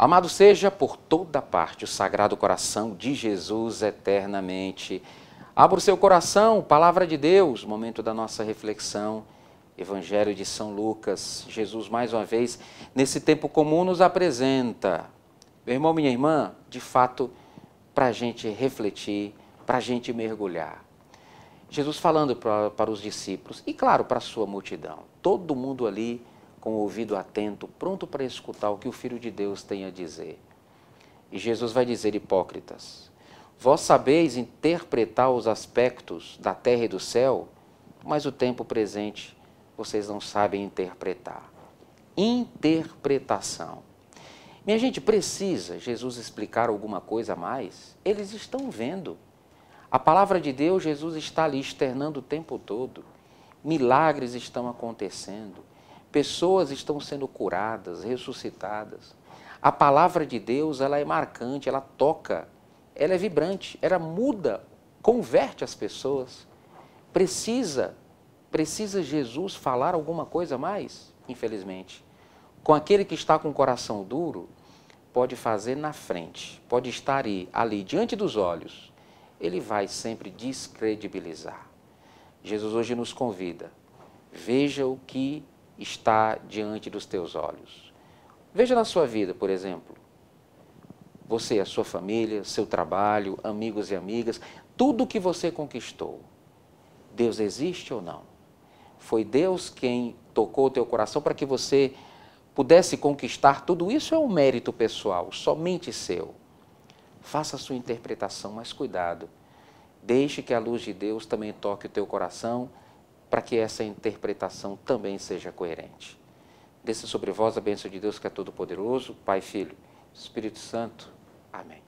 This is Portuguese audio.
Amado seja por toda parte o Sagrado Coração de Jesus eternamente. Abra o seu coração, palavra de Deus, momento da nossa reflexão. Evangelho de São Lucas. Jesus, mais uma vez, nesse tempo comum, nos apresenta. Meu irmão, minha irmã, de fato, para a gente refletir, para a gente mergulhar. Jesus falando para, para os discípulos e, claro, para a sua multidão. Todo mundo ali com o ouvido atento, pronto para escutar o que o Filho de Deus tem a dizer. E Jesus vai dizer, hipócritas, vós sabeis interpretar os aspectos da terra e do céu, mas o tempo presente vocês não sabem interpretar. Interpretação. Minha gente, precisa Jesus explicar alguma coisa a mais? Eles estão vendo. A palavra de Deus, Jesus está ali externando o tempo todo. Milagres estão acontecendo. Pessoas estão sendo curadas, ressuscitadas. A palavra de Deus, ela é marcante, ela toca, ela é vibrante, ela muda, converte as pessoas. Precisa, precisa Jesus falar alguma coisa mais, infelizmente. Com aquele que está com o coração duro, pode fazer na frente, pode estar ali, ali diante dos olhos. Ele vai sempre descredibilizar. Jesus hoje nos convida. Veja o que está diante dos teus olhos. Veja na sua vida, por exemplo, você, a sua família, seu trabalho, amigos e amigas, tudo que você conquistou. Deus existe ou não? Foi Deus quem tocou o teu coração para que você pudesse conquistar tudo isso é um mérito pessoal, somente seu. Faça a sua interpretação, mas cuidado. Deixe que a luz de Deus também toque o teu coração para que essa interpretação também seja coerente. Desça sobre vós a bênção de Deus que é todo-poderoso, Pai, Filho, Espírito Santo. Amém.